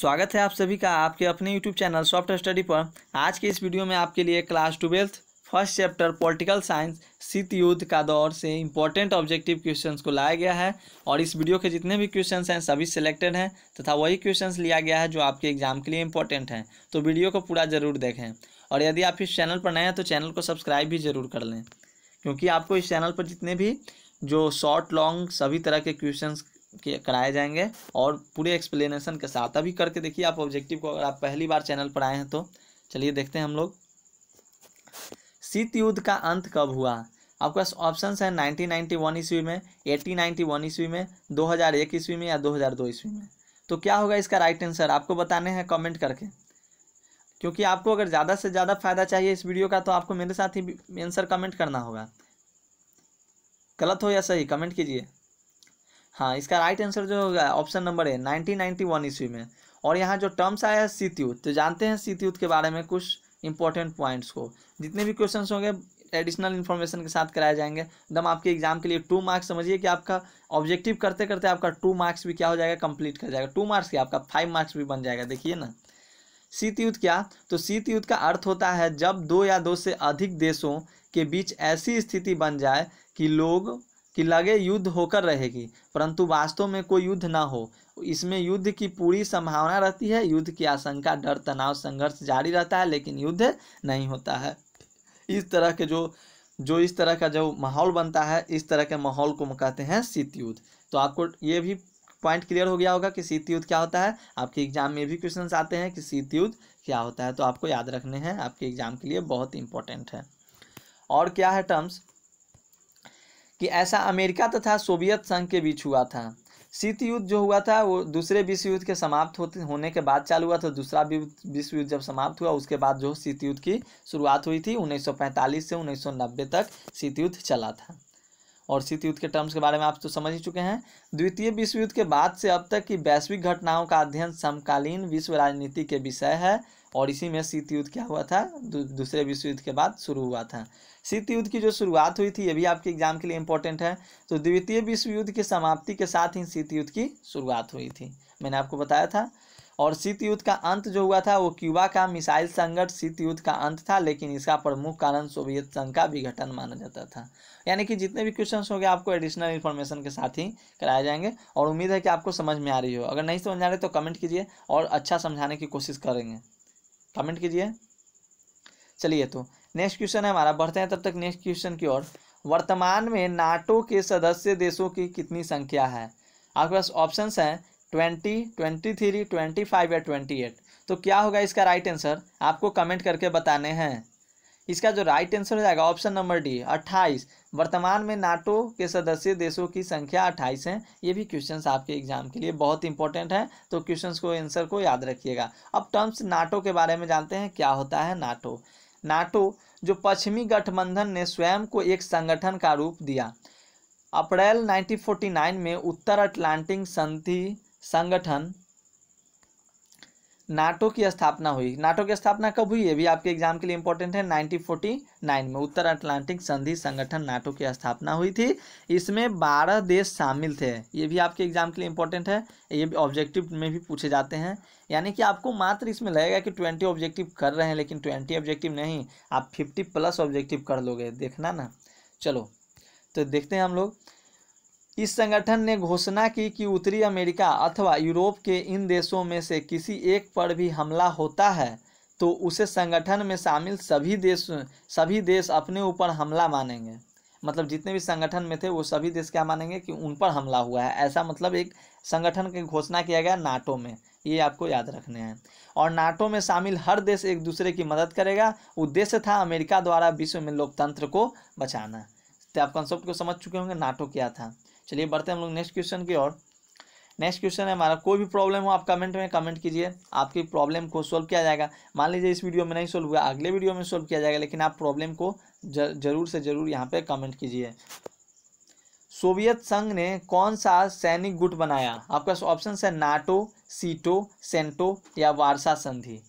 स्वागत है आप सभी का आपके अपने YouTube चैनल सॉफ्ट स्टडी पर आज के इस वीडियो में आपके लिए class twelfth first chapter political science शीत युद्ध का दौर से इंपॉर्टेंट ऑब्जेक्टिव क्वेश्चंस को लाया गया है और इस वीडियो के जितने भी क्वेश्चंस हैं सभी सिलेक्टेड हैं तथा वही क्वेश्चंस लिया गया है जो आपके एग्जाम के लिए इम्पोर्टेंट हैं तो वीडियो को पूरा ज़रूर देखें और यदि आप इस चैनल पर नए हैं तो चैनल को सब्सक्राइब भी ज़रूर कर लें क्योंकि आपको इस चैनल पर जितने भी जो शॉर्ट लॉन्ग सभी तरह के क्वेश्चन कराए जाएंगे और पूरे एक्सप्लेनेशन के साथ अभी करके देखिए आप ऑब्जेक्टिव को अगर आप पहली बार चैनल पर आए हैं तो चलिए देखते हैं हम लोग शीत युद्ध का अंत कब हुआ आपके पास ऑप्शन है नाइनटीन नाइन्टी वन ईस्वी में एटीन नाइन्टी वन ईस्वी में दो हज़ार एक ईस्वी में या दो हज़ार दो ईस्वी में तो क्या होगा इसका राइट आंसर आपको बताने हैं कमेंट करके क्योंकि आपको अगर ज़्यादा से ज़्यादा फायदा चाहिए इस वीडियो का तो आपको मेरे साथ ही आंसर कमेंट करना होगा गलत हो या सही कमेंट कीजिए हाँ इसका राइट आंसर जो होगा ऑप्शन नंबर है नाइनटीन नाइन्टी वन ईस्वी में और यहाँ जो टर्म्स आया है युद्ध तो जानते हैं सीतयुद्ध के बारे में कुछ इंपॉर्टेंट पॉइंट्स को जितने भी क्वेश्चन होंगे एडिशनल इन्फॉर्मेशन के साथ कराए जाएंगे एकदम आपके एग्जाम के लिए टू मार्क्स समझिए कि आपका ऑब्जेक्टिव करते करते आपका टू मार्क्स भी क्या हो जाएगा कंप्लीट कर जाएगा टू मार्क्स क्या आपका फाइव मार्क्स भी बन जाएगा देखिए ना शीत युद्ध क्या तो शीत युद्ध का अर्थ होता है जब दो या दो से अधिक देशों के बीच ऐसी स्थिति बन जाए कि लोग कि लगे युद्ध होकर रहेगी परंतु वास्तव में कोई युद्ध ना हो इसमें युद्ध की पूरी संभावना रहती है युद्ध की आशंका डर तनाव संघर्ष जारी रहता है लेकिन युद्ध नहीं होता है इस तरह के जो जो इस तरह का जो माहौल बनता है इस तरह के माहौल को कहते हैं शीत युद्ध तो आपको ये भी पॉइंट क्लियर हो गया होगा कि शीत युद्ध क्या होता है आपके एग्जाम में भी क्वेश्चन आते हैं कि शीत युद्ध क्या होता है तो आपको याद रखने हैं आपके एग्जाम के लिए बहुत इंपॉर्टेंट है और क्या है टर्म्स कि ऐसा अमेरिका तथा सोवियत संघ के बीच हुआ था शीत युद्ध जो हुआ था वो दूसरे विश्व युद्ध के समाप्त होते होने के बाद चालू हुआ था दूसरा विश्व युद्ध जब समाप्त हुआ उसके बाद जो शीत युद्ध की शुरुआत हुई थी 1945 से 1990 तक शीत युद्ध चला था और शीत युद्ध के टर्म्स के बारे में आप तो समझ ही चुके हैं द्वितीय विश्व युद्ध के बाद से अब तक की वैश्विक घटनाओं का अध्ययन समकालीन विश्व राजनीति के विषय है और इसी में शीत युद्ध क्या हुआ था दू, दूसरे विश्व युद्ध के बाद शुरू हुआ था शीत युद्ध की जो शुरुआत हुई थी ये भी आपके एग्जाम के लिए इंपॉर्टेंट है तो द्वितीय विश्व युद्ध की समाप्ति के साथ ही शीत युद्ध की शुरुआत हुई थी मैंने आपको बताया था और शीत युद्ध का अंत जो हुआ था वो क्यूबा का मिसाइल संकट शीत युद्ध का अंत था लेकिन इसका प्रमुख कारण सोवियत संघ का विघटन माना जाता था यानी कि जितने भी क्वेश्चन होंगे आपको एडिशनल इन्फॉर्मेशन के साथ ही कराए जाएंगे और उम्मीद है कि आपको समझ में आ रही हो अगर नहीं समझ आ रही तो कमेंट कीजिए और अच्छा समझाने की कोशिश करेंगे कमेंट कीजिए चलिए तो नेक्स्ट क्वेश्चन है हमारा बढ़ते हैं तब तक नेक्स्ट क्वेश्चन की ओर वर्तमान में नाटो के सदस्य देशों की कितनी संख्या है आपके पास ऑप्शंस हैं twenty twenty three twenty five या ट्वेंटी एट तो क्या होगा इसका राइट आंसर आपको कमेंट करके बताने हैं इसका जो राइट आंसर हो जाएगा ऑप्शन नंबर डी अट्ठाईस वर्तमान में नाटो के सदस्य देशों की संख्या अट्ठाईस है ये भी क्वेश्चन आपके एग्जाम के लिए बहुत इंपॉर्टेंट है तो क्वेश्चन को आंसर को याद रखिएगा अब टर्म्स नाटो के बारे में जानते हैं क्या होता है नाटो नाटो जो पश्चिमी गठबंधन ने स्वयं को एक संगठन का रूप दिया अप्रैल नाइनटीन में उत्तर अटलांटिक संधि संगठन नाटो की स्थापना हुई नाटो की स्थापना कब हुई ये भी आपके एग्जाम के लिए इंपॉर्टेंट है 1949 में उत्तर अटलांटिक संधि संगठन नाटो की स्थापना हुई थी इसमें 12 देश शामिल थे ये भी आपके एग्जाम के लिए इंपॉर्टेंट है ये भी ऑब्जेक्टिव में भी पूछे जाते हैं यानी कि आपको मात्र इसमें लगेगा कि ट्वेंटी ऑब्जेक्टिव कर रहे हैं लेकिन ट्वेंटी ऑब्जेक्टिव नहीं आप फिफ्टी प्लस ऑब्जेक्टिव कर लोगे देखना ना चलो तो देखते हैं हम लोग इस संगठन ने घोषणा की कि उत्तरी अमेरिका अथवा यूरोप के इन देशों में से किसी एक पर भी हमला होता है तो उसे संगठन में शामिल सभी देश सभी देश अपने ऊपर हमला मानेंगे मतलब जितने भी संगठन में थे वो सभी देश क्या मानेंगे कि उन पर हमला हुआ है ऐसा मतलब एक संगठन की घोषणा किया गया नाटो में ये आपको याद रखने हैं और नाटो में शामिल हर देश एक दूसरे की मदद करेगा उद्देश्य था अमेरिका द्वारा विश्व में लोकतंत्र को बचाना तो आप कंसेप्ट को समझ चुके होंगे नाटो क्या था चलिए बढ़ते हैं हम लोग नेक्स्ट क्वेश्चन की ओर नेक्स्ट क्वेश्चन है हमारा कोई भी प्रॉब्लम हो आप कमेंट में कमेंट कीजिए आपकी प्रॉब्लम को सॉल्व किया जाएगा मान लीजिए इस वीडियो में नहीं सॉल्व हुआ अगले वीडियो में सॉल्व किया जाएगा लेकिन आप प्रॉब्लम को जरूर से ज़रूर यहाँ पे कमेंट कीजिए सोवियत संघ ने कौन सा सैनिक गुट बनाया आपका ऑप्शन है नाटो सीटो सेंटो या वारसा संधि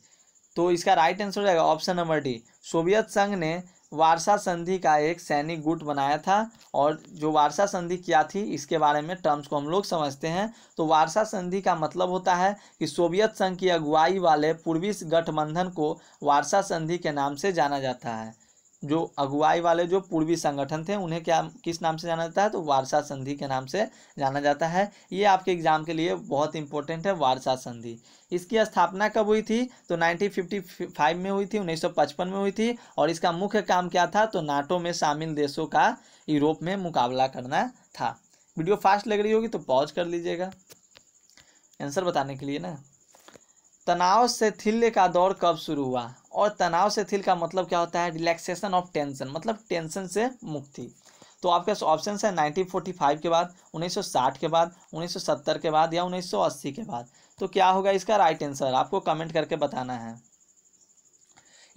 तो इसका राइट आंसर हो जाएगा ऑप्शन नंबर डी सोवियत संघ ने वारसा संधि का एक सैनिक गुट बनाया था और जो वारसा संधि किया थी इसके बारे में टर्म्स को हम लोग समझते हैं तो वारसा संधि का मतलब होता है कि सोवियत संघ की अगुवाई वाले पूर्वी गठबंधन को वारसा संधि के नाम से जाना जाता है जो अगुवाई वाले जो पूर्वी संगठन थे उन्हें क्या किस नाम से जाना जाता है तो वारसा संधि के नाम से जाना जाता है ये आपके एग्जाम के लिए बहुत इंपॉर्टेंट है वारसा संधि इसकी स्थापना कब हुई थी तो 1955 में हुई थी 1955 में हुई थी और इसका मुख्य काम क्या था तो नाटो में शामिल देशों का यूरोप में मुकाबला करना था वीडियो फास्ट लग रही होगी तो पॉज कर लीजिएगा आंसर बताने के लिए ना तनाव शिथिल्य का दौर कब शुरू हुआ और तनाव थिल का मतलब क्या होता है रिलैक्सेशन ऑफ टेंशन मतलब टेंशन से मुक्ति तो आपके ऑप्शन है 1945 के बाद 1960 के बाद 1970 के बाद या 1980 के बाद तो क्या होगा इसका राइट आंसर आपको कमेंट करके बताना है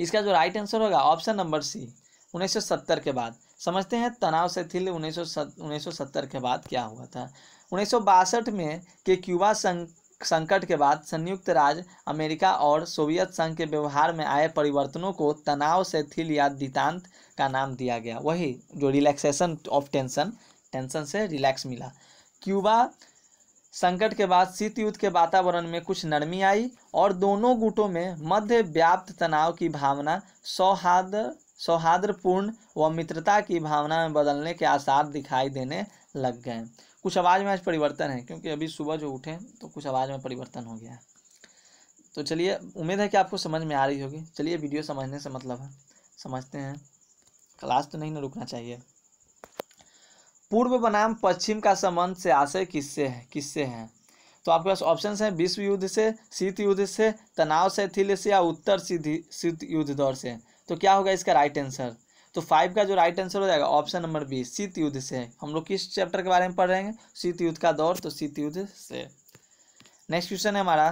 इसका जो राइट आंसर होगा ऑप्शन नंबर सी 1970 के बाद समझते हैं तनाव से थिल उन्नीस सौ के बाद क्या हुआ था उन्नीस में के क्यूबा संघ संकट के बाद संयुक्त राज्य अमेरिका और सोवियत संघ के व्यवहार में आए परिवर्तनों को तनाव से थिल या दितांत का नाम दिया गया वही जो रिलैक्सेशन ऑफ टेंशन टेंशन से रिलैक्स मिला क्यूबा संकट के बाद शीत युद्ध के वातावरण में कुछ नरमी आई और दोनों गुटों में मध्य व्याप्त तनाव की भावना सौहार्द सौहार्दपूर्ण व मित्रता की भावना में बदलने के आसार दिखाई देने लग गए कुछ आवाज़ में आज परिवर्तन है क्योंकि अभी सुबह जो उठे तो कुछ आवाज़ में परिवर्तन हो गया है तो चलिए उम्मीद है कि आपको समझ में आ रही होगी चलिए वीडियो समझने से मतलब है समझते हैं क्लास तो नहीं ना रुकना चाहिए पूर्व बनाम पश्चिम का संबंध से आशय किससे है किससे है तो आपके पास ऑप्शन है विश्व युद्ध से शीत युद्ध से तनाव शैथिल्य से या उत्तर सीधी शीत युद्ध दौर से तो क्या होगा इसका राइट आंसर तो फाइव का जो राइट आंसर हो जाएगा ऑप्शन नंबर बी शीत युद्ध से हम लोग किस चैप्टर के बारे में पढ़ रहे हैं शीत युद्ध का दौर तो शीत युद्ध से नेक्स्ट क्वेश्चन है हमारा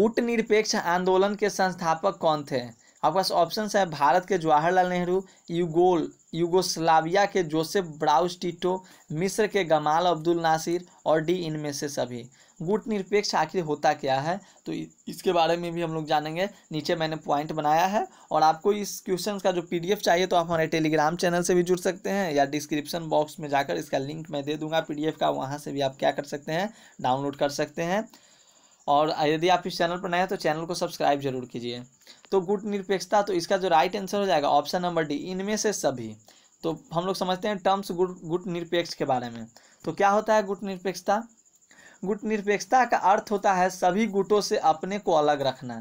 गुट निरपेक्ष आंदोलन के संस्थापक कौन थे आपके पास ऑप्शन है भारत के जवाहरलाल नेहरू यूगोल यूगोस्लाविया के जोसेफ ब्राउस टीटो मिस्र के गमाल अब्दुल नासिर और डी इनमें से सभी गुट निरपेक्ष आखिर होता क्या है तो इसके बारे में भी हम लोग जानेंगे नीचे मैंने पॉइंट बनाया है और आपको इस क्वेश्चन का जो पीडीएफ चाहिए तो आप हमारे टेलीग्राम चैनल से भी जुड़ सकते हैं या डिस्क्रिप्शन बॉक्स में जाकर इसका लिंक मैं दे दूंगा पीडीएफ का वहाँ से भी आप क्या कर सकते हैं डाउनलोड कर सकते हैं और यदि आप इस चैनल पर नए हैं तो चैनल को सब्सक्राइब जरूर कीजिए तो गुट निरपेक्षता तो इसका जो राइट आंसर हो जाएगा ऑप्शन नंबर डी इनमें से सभी तो हम लोग समझते हैं टर्म्स गुट गुट निरपेक्ष के बारे में तो क्या होता है गुट निरपेक्षता गुट निरपेक्षता का अर्थ होता है सभी गुटों से अपने को अलग रखना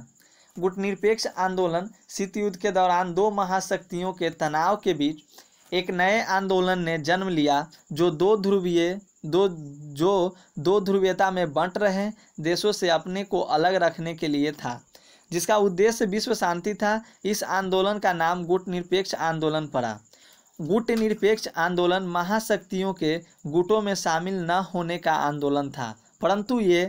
गुट निरपेक्ष आंदोलन शीत युद्ध के दौरान दो महाशक्तियों के तनाव के बीच एक नए आंदोलन ने जन्म लिया जो दो ध्रुवीय दो जो दो ध्रुवीयता में बंट रहे देशों से अपने को अलग रखने के लिए था जिसका उद्देश्य विश्व शांति था इस आंदोलन का नाम गुट निरपेक्ष आंदोलन पड़ा गुट निरपेक्ष आंदोलन महाशक्तियों के गुटों में शामिल न होने का आंदोलन था परंतु ये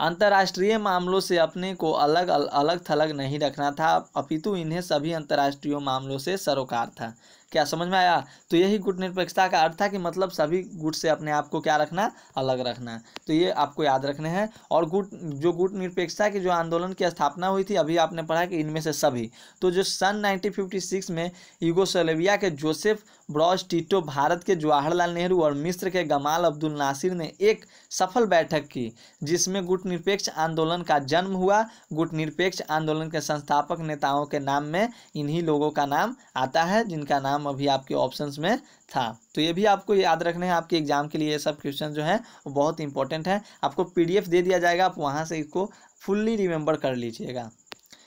अंतर्राष्ट्रीय मामलों से अपने को अलग अलग थलग नहीं रखना था अपितु इन्हें सभी अंतर्राष्ट्रीय मामलों से सरोकार था क्या समझ में आया तो यही गुट निरपेक्षता का अर्थ था कि मतलब सभी गुट से अपने आप को क्या रखना अलग रखना तो ये आपको याद रखने हैं और गुट जो गुट निरपेक्षता की जो आंदोलन की स्थापना हुई थी अभी आपने पढ़ा कि इनमें से सभी तो जो सन 1956 में यूगोसलेविया के जोसेफ ब्रॉज टीटो भारत के जवाहरलाल नेहरू और मिस्र के गमाल अब्दुल नासिर ने एक सफल बैठक की जिसमें गुट निरपेक्ष आंदोलन का जन्म हुआ गुट निरपेक्ष आंदोलन के संस्थापक नेताओं के नाम में इन्हीं लोगों का नाम आता है जिनका नाम नाम अभी आपके ऑप्शंस में था तो ये भी आपको याद रखना है आपके एग्जाम के लिए ये सब क्वेश्चन जो है वो बहुत इंपॉर्टेंट है आपको पीडीएफ दे दिया जाएगा आप वहाँ से इसको फुल्ली रिमेंबर कर लीजिएगा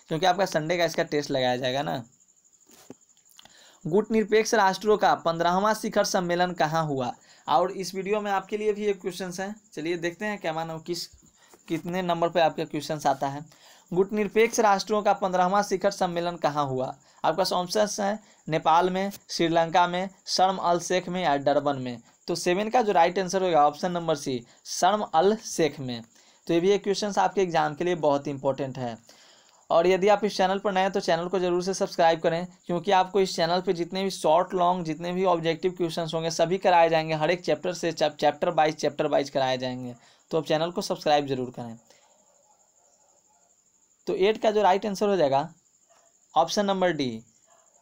क्योंकि आपका संडे का इसका टेस्ट लगाया जाएगा ना गुटनिरपेक्ष राष्ट्रों का पंद्रहवा शिखर सम्मेलन कहाँ हुआ और इस वीडियो में आपके लिए भी एक क्वेश्चन है चलिए देखते हैं क्या मानो किस कितने नंबर पे आपका क्वेश्चन आता है गुटनिरपेक्ष राष्ट्रों का पंद्रहवा शिखर सम्मेलन कहाँ हुआ आपका ऑप्शन है नेपाल में श्रीलंका में शर्म अल शेख में या डरबन में तो सेवन का जो राइट आंसर होगा option number C Sharm el Sheikh में तो ये भी एक क्वेश्चन आपके एग्जाम के लिए बहुत इंपॉर्टेंट है और यदि आप इस चैनल पर नए हैं तो चैनल को जरूर से सब्सक्राइब करें क्योंकि आपको इस चैनल पर जितने भी शॉर्ट लॉन्ग जितने भी ऑब्जेक्टिव क्वेश्चंस होंगे सभी कराए जाएंगे हर एक चैप्टर से चैप्टर वाइज चैप्टर वाइज कराए जाएंगे तो आप चैनल को सब्सक्राइब जरूर करें तो एट का जो राइट आंसर हो जाएगा ऑप्शन नंबर डी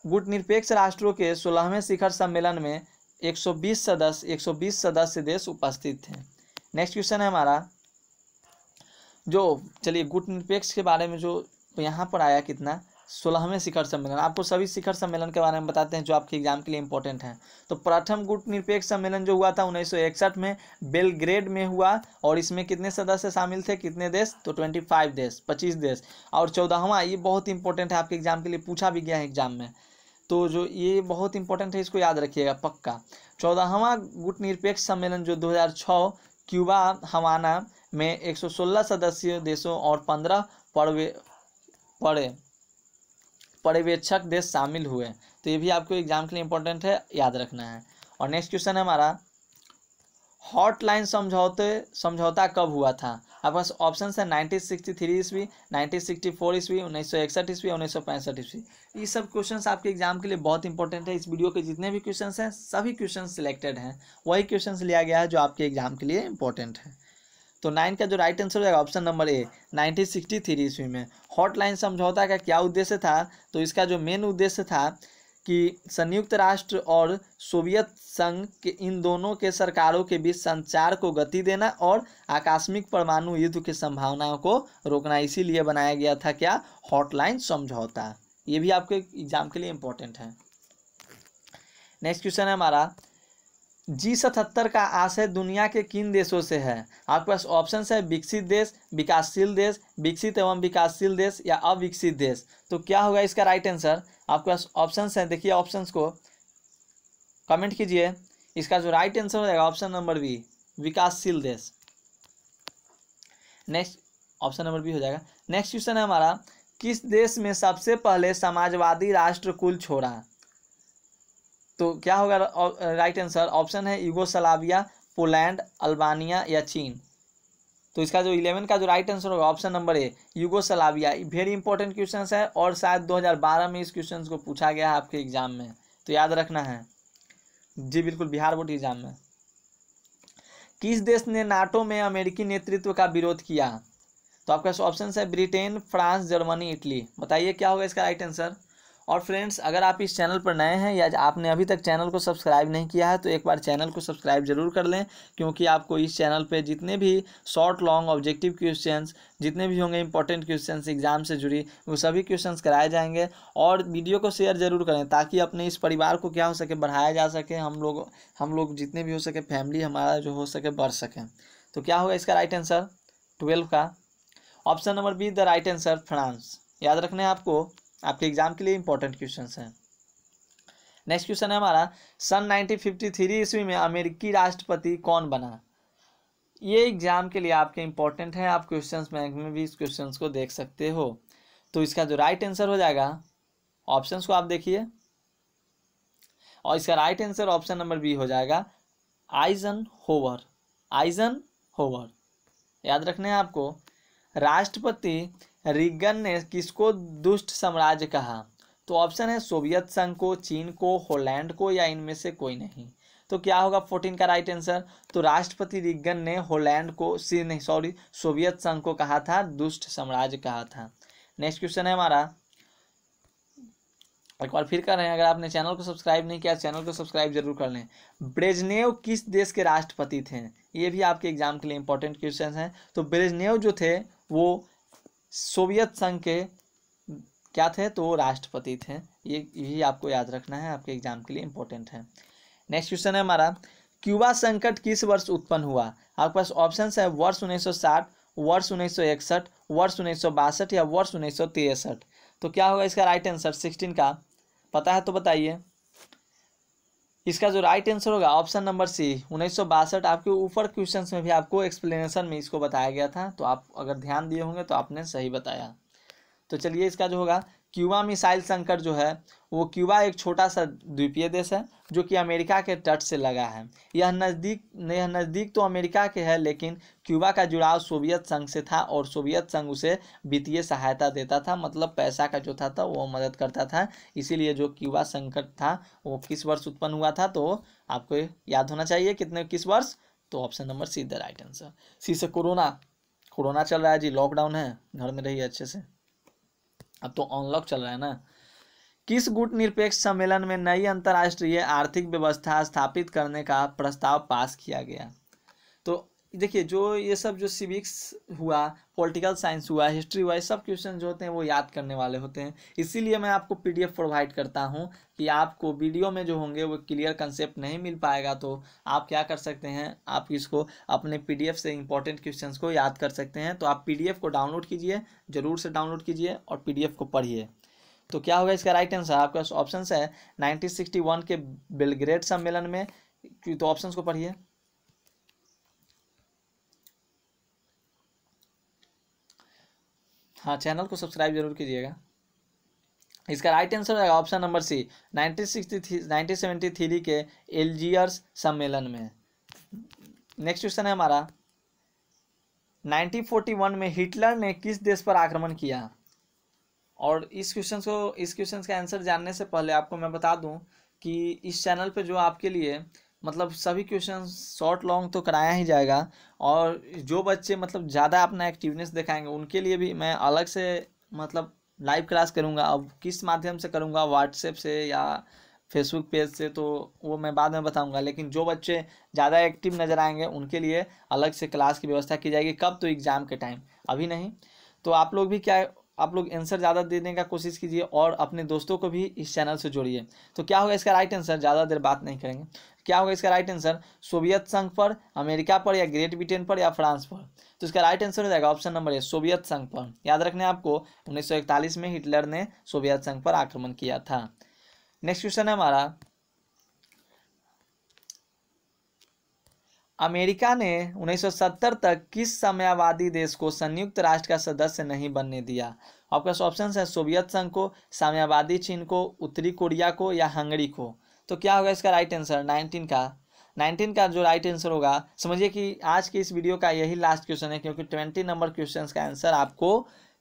गुटनिरपेक्ष राष्ट्रों के सोलहवें शिखर सम्मेलन में 120 सदस्य 120 सदस्य देश उपस्थित थे नेक्स्ट क्वेश्चन है हमारा जो चलिए गुटनिरपेक्ष के बारे में जो यहाँ पर आया कितना सोलहवें शिखर सम्मेलन आपको सभी शिखर सम्मेलन के बारे में बताते हैं जो आपके एग्जाम के लिए इंपॉर्टेंट है तो प्रथम गुट निरपेक्ष सम्मेलन जो हुआ था उन्नीस में बेलग्रेड में हुआ और इसमें कितने सदस्य शामिल थे कितने देश तो 25 देश 25 देश और चौदहवा ये बहुत इंपॉर्टेंट है आपके एग्जाम के लिए पूछा भी गया है एग्जाम में तो जो ये बहुत इंपॉर्टेंट है इसको याद रखिएगा पक्का चौदहवा गुट निरपेक्ष सम्मेलन जो 2006 क्यूबा हवाना में सोलह सदस्यीय देशों और पंद्रह पड़वे पड़े पर्यवेक्षक देश शामिल हुए तो ये भी आपको एग्जाम के लिए इंपॉर्टेंट है याद रखना है और नेक्स्ट क्वेश्चन है हमारा हॉटलाइन समझौते समझौता कब हुआ था आपके पास ऑप्शन है नाइनटीन सिक्सटी थ्री ईस्वी नाइनटीन सिक्सटी फोर ईस्वी उन्नीस सौ इकसठ ईस्वी उन्नीस सौ पैंसठ ईस्वी ये सब क्वेश्चन आपके एग्जाम के लिए बहुत इंपॉर्टेंट है इस वीडियो के जितने भी क्वेश्चन हैं सभी क्वेश्चन सिलेक्टेड हैं वही क्वेश्चन लिया गया है जो आपके एग्जाम के लिए इंपॉर्टेंट है तो नाइन का जो राइट आंसर हो जाएगा option number A nineteen sixty three ईस्वी में हॉटलाइन समझौता का क्या उद्देश्य था तो इसका जो मेन उद्देश्य था कि संयुक्त राष्ट्र और सोवियत संघ के इन दोनों के सरकारों के बीच संचार को गति देना और आकस्मिक परमाणु युद्ध की संभावनाओं को रोकना इसीलिए बनाया गया था क्या हॉटलाइन समझौता ये भी आपके एग्जाम के लिए इम्पोर्टेंट है नेक्स्ट क्वेश्चन है हमारा जी सतहत्तर का आशय दुनिया के किन देशों से है आपके पास ऑप्शन है विकसित देश विकासशील देश विकसित एवं विकासशील देश या अविकसित देश तो क्या होगा इसका राइट आंसर आपके पास ऑप्शन है देखिए ऑप्शंस को कमेंट कीजिए इसका जो राइट आंसर हो जाएगा ऑप्शन नंबर बी विकासशील देश नेक्स्ट ऑप्शन नंबर बी हो जाएगा नेक्स्ट क्वेश्चन है हमारा किस देश में सबसे पहले समाजवादी राष्ट्र कुल छोड़ा तो क्या होगा राइट आंसर ऑप्शन है यूगोसलाविया पोलैंड अल्बानिया या चीन तो इसका जो इलेवन का जो राइट आंसर होगा option number A Yugoslavia very important question है और शायद 2012 में इस क्वेश्चन को पूछा गया है आपके एग्जाम में तो याद रखना है जी बिल्कुल बिहार बोर्ड एग्जाम में किस देश ने नाटो में अमेरिकी नेतृत्व का विरोध किया तो आपका ऑप्शन है ब्रिटेन फ्रांस जर्मनी इटली बताइए क्या होगा इसका राइट आंसर और फ्रेंड्स अगर आप इस चैनल पर नए हैं या आपने अभी तक चैनल को सब्सक्राइब नहीं किया है तो एक बार चैनल को सब्सक्राइब जरूर कर लें क्योंकि आपको इस चैनल पर जितने भी शॉर्ट लॉन्ग ऑब्जेक्टिव क्वेश्चन जितने भी होंगे इंपॉर्टेंट क्वेश्चन एग्जाम से जुड़ी वो सभी क्वेश्चन कराए जाएंगे और वीडियो को शेयर जरूर करें ताकि अपने इस परिवार को क्या हो सके बढ़ाया जा सके हम लोग हम लोग जितने भी हो सके फैमिली हमारा जो हो सके बढ़ सकें तो क्या होगा इसका राइट आंसर ट्वेल्व का option number B the right answer France याद रखना है आपको आपके एग्जाम के लिए इंपॉर्टेंट क्वेश्चन हैं नेक्स्ट क्वेश्चन है हमारा सन नाइनटीन फिफ्टी थ्री ईस्वी में अमेरिकी राष्ट्रपति कौन बना ये एग्जाम के लिए आपके इंपॉर्टेंट है आप क्वेश्चंस बैंक में भी इस क्वेश्चन को देख सकते हो तो इसका जो राइट आंसर हो जाएगा ऑप्शन को आप देखिए और इसका right answer option number B हो जाएगा आइजन होवर आइजन होवर याद रखना है आपको राष्ट्रपति रिगन ने किसको दुष्ट साम्राज्य कहा तो ऑप्शन है सोवियत संघ को चीन को होलैंड को या इनमें से कोई नहीं तो क्या होगा फोर्टीन का राइट आंसर तो राष्ट्रपति रिगन ने होलैंड को सी नहीं सॉरी सोवियत संघ को कहा था दुष्ट साम्राज्य कहा था नेक्स्ट क्वेश्चन है हमारा एक बार फिर कर रहे हैं अगर आपने चैनल को सब्सक्राइब नहीं किया चैनल को सब्सक्राइब जरूर कर लें ब्रेजनेव किस देश के राष्ट्रपति थे ये भी आपके एग्जाम के लिए इंपॉर्टेंट क्वेश्चन है तो ब्रेजनेव जो थे वो सोवियत संघ के क्या थे तो राष्ट्रपति थे ये भी आपको याद रखना है आपके एग्जाम के लिए इंपॉर्टेंट है नेक्स्ट क्वेश्चन है हमारा क्यूबा संकट किस वर्ष उत्पन्न हुआ आपके पास ऑप्शन है वर्ष उन्नीस वर्ष उन्नीस वर्ष उन्नीस या वर्ष उन्नीस तो क्या होगा इसका राइट आंसर सिक्सटीन का पता है तो बताइए इसका जो राइट आंसर होगा ऑप्शन नंबर सी उन्नीस आपके ऊपर क्वेश्चन में भी आपको एक्सप्लेनेशन में इसको बताया गया था तो आप अगर ध्यान दिए होंगे तो आपने सही बताया तो चलिए इसका जो होगा क्यूबा मिसाइल संकट जो है वो क्यूबा एक छोटा सा द्वीपीय देश है जो कि अमेरिका के तट से लगा है यह नज़दीक यह नज़दीक तो अमेरिका के है लेकिन क्यूबा का जुड़ाव सोवियत संघ से था और सोवियत संघ उसे वित्तीय सहायता देता था मतलब पैसा का जो था, था वो मदद करता था इसीलिए जो क्यूबा संकट था वो किस वर्ष उत्पन्न हुआ था तो आपको याद होना चाहिए कितने किस वर्ष तो option number C the right answer C से कोरोना कोरोना चल रहा है जी लॉकडाउन है घर में रहिए अच्छे से अब तो अनलॉक चल रहा है ना किस गुट निरपेक्ष सम्मेलन में नई अंतर्राष्ट्रीय आर्थिक व्यवस्था स्थापित करने का प्रस्ताव पास किया गया तो देखिए जो ये सब जो सिविक्स हुआ पॉलिटिकल साइंस हुआ हिस्ट्री हुआ ये सब क्वेश्चन जो होते हैं वो याद करने वाले होते हैं इसीलिए मैं आपको पीडीएफ प्रोवाइड करता हूँ कि आपको वीडियो में जो होंगे वो क्लियर कंसेप्ट नहीं मिल पाएगा तो आप क्या कर सकते हैं आप इसको अपने पीडीएफ से इंपॉर्टेंट क्वेश्चन को याद कर सकते हैं तो आप पी को डाउनलोड कीजिए ज़रूर से डाउनलोड कीजिए और पी को पढ़िए तो क्या होगा इसका राइट आंसर आपके पास ऑप्शन है नाइनटीन के बेलग्रेड सम्मेलन में तो ऑप्शन को पढ़िए हाँ चैनल को सब्सक्राइब जरूर कीजिएगा इसका राइट आंसर होगा option number C nineteen sixty nineteen seventy three के एलजीयर्स सम्मेलन में नेक्स्ट क्वेश्चन है हमारा 1941 में हिटलर ने किस देश पर आक्रमण किया और इस क्वेश्चन को इस क्वेश्चन का आंसर जानने से पहले आपको मैं बता दूं कि इस चैनल पे जो आपके लिए मतलब सभी क्वेश्चन शॉर्ट लॉन्ग तो कराया ही जाएगा और जो बच्चे मतलब ज़्यादा अपना एक्टिवनेस दिखाएंगे उनके लिए भी मैं अलग से मतलब लाइव क्लास करूँगा अब किस माध्यम से करूँगा व्हाट्सएप से या फेसबुक पेज से तो वो मैं बाद में बताऊंगा लेकिन जो बच्चे ज़्यादा एक्टिव नज़र आएंगे उनके लिए अलग से क्लास की व्यवस्था की जाएगी कब तो एग्ज़ाम के टाइम अभी नहीं तो आप लोग भी क्या आप लोग आंसर ज़्यादा देने का कोशिश कीजिए और अपने दोस्तों को भी इस चैनल से जोड़िए तो क्या होगा इसका राइट आंसर ज़्यादा देर बात नहीं करेंगे क्या होगा इसका राइट आंसर सोवियत संघ पर अमेरिका पर या ग्रेट ब्रिटेन पर या फ्रांस पर तो इसका राइट आंसर हो जाएगा ऑप्शन नंबर ए सोवियत संघ पर याद रखने आपको उन्नीस में हिटलर ने सोवियत संघ पर आक्रमण किया था नेक्स्ट क्वेश्चन है हमारा अमेरिका ने 1970 तक किस साम्यवादी देश को संयुक्त राष्ट्र का सदस्य नहीं बनने दिया आपका ऑप्शन है सोवियत संघ को साम्यवादी चीन को उत्तरी कोरिया को या हंगरी को तो क्या होगा इसका राइट आंसर 19 का 19 का जो राइट आंसर होगा समझिए कि आज की इस वीडियो का यही लास्ट क्वेश्चन है क्योंकि 20 नंबर क्वेश्चन का आंसर आपको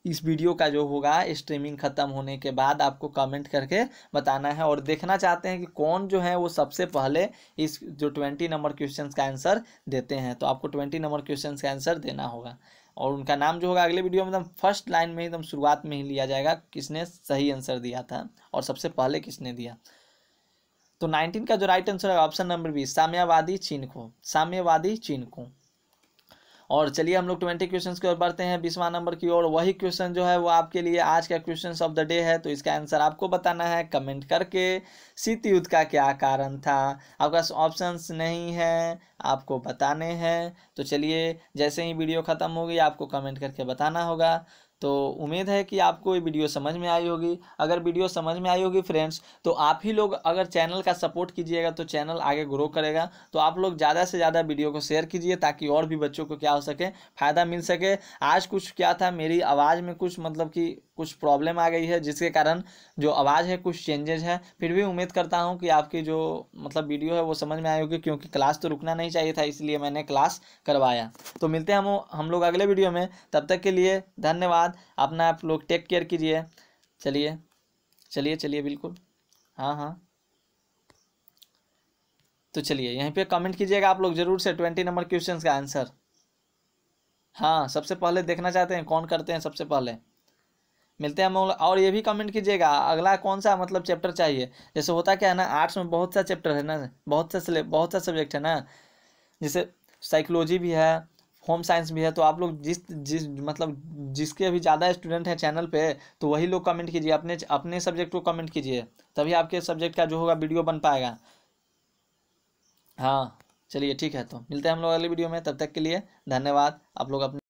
इस वीडियो का जो होगा स्ट्रीमिंग ख़त्म होने के बाद आपको कमेंट करके बताना है और देखना चाहते हैं कि कौन जो है वो सबसे पहले इस जो ट्वेंटी नंबर क्वेश्चन का आंसर देते हैं तो आपको ट्वेंटी नंबर क्वेश्चन का आंसर देना होगा और उनका नाम जो होगा अगले वीडियो में एकदम फर्स्ट लाइन में एकदम शुरुआत में ही लिया जाएगा किसने सही आंसर दिया था और सबसे पहले किसने दिया तो 19 का जो राइट आंसर है ऑप्शन नंबर बी साम्यवादी चीन को साम्यवादी चीन को और चलिए हम लोग ट्वेंटी क्वेश्चन की ओर बढ़ते हैं बीसवा नंबर की ओर वही क्वेश्चन जो है वो आपके लिए आज का क्वेश्चन ऑफ द डे है तो इसका आंसर आपको बताना है कमेंट करके शीत युद्ध का क्या कारण था आपका ऑप्शंस नहीं है आपको बताने हैं तो चलिए जैसे ही वीडियो ख़त्म होगी आपको कमेंट करके बताना होगा तो उम्मीद है कि आपको ये वीडियो समझ में आई होगी अगर वीडियो समझ में आई होगी फ्रेंड्स तो आप ही लोग अगर चैनल का सपोर्ट कीजिएगा तो चैनल आगे ग्रो करेगा तो आप लोग ज़्यादा से ज़्यादा वीडियो को शेयर कीजिए ताकि और भी बच्चों को क्या हो सके फ़ायदा मिल सके आज कुछ क्या था मेरी आवाज़ में कुछ मतलब कि कुछ प्रॉब्लम आ गई है जिसके कारण जो आवाज़ है कुछ चेंजेज है फिर भी उम्मीद करता हूँ कि आपकी जो मतलब वीडियो है वो समझ में आई होगी क्योंकि क्लास तो रुकना नहीं चाहिए था इसलिए मैंने क्लास करवाया तो मिलते हैं हम हम लोग अगले वीडियो में तब तक के लिए धन्यवाद अपना आप लोग टेक केयर कीजिए चलिए चलिए चलिए बिल्कुल हाँ हाँ तो चलिए यहीं पे कमेंट कीजिएगा आप लोग जरूर से ट्वेंटी नंबर क्वेश्चन का आंसर हाँ सबसे पहले देखना चाहते हैं कौन करते हैं सबसे पहले मिलते हैं हम और ये भी कमेंट कीजिएगा अगला कौन सा मतलब चैप्टर चाहिए जैसे होता क्या है ना आर्ट्स में बहुत सा चैप्टर है ना बहुत सा बहुत सा सब्जेक्ट है ना जैसे साइकोलॉजी भी है होम साइंस भी है तो आप लोग जिस जिस मतलब जिसके अभी ज़्यादा स्टूडेंट हैं चैनल पे तो वही लोग कमेंट कीजिए अपने अपने सब्जेक्ट को कमेंट कीजिए तभी आपके सब्जेक्ट का जो होगा वीडियो बन पाएगा हाँ चलिए ठीक है तो मिलते हैं हम लोग अगले वीडियो में तब तक के लिए धन्यवाद आप लोग अपने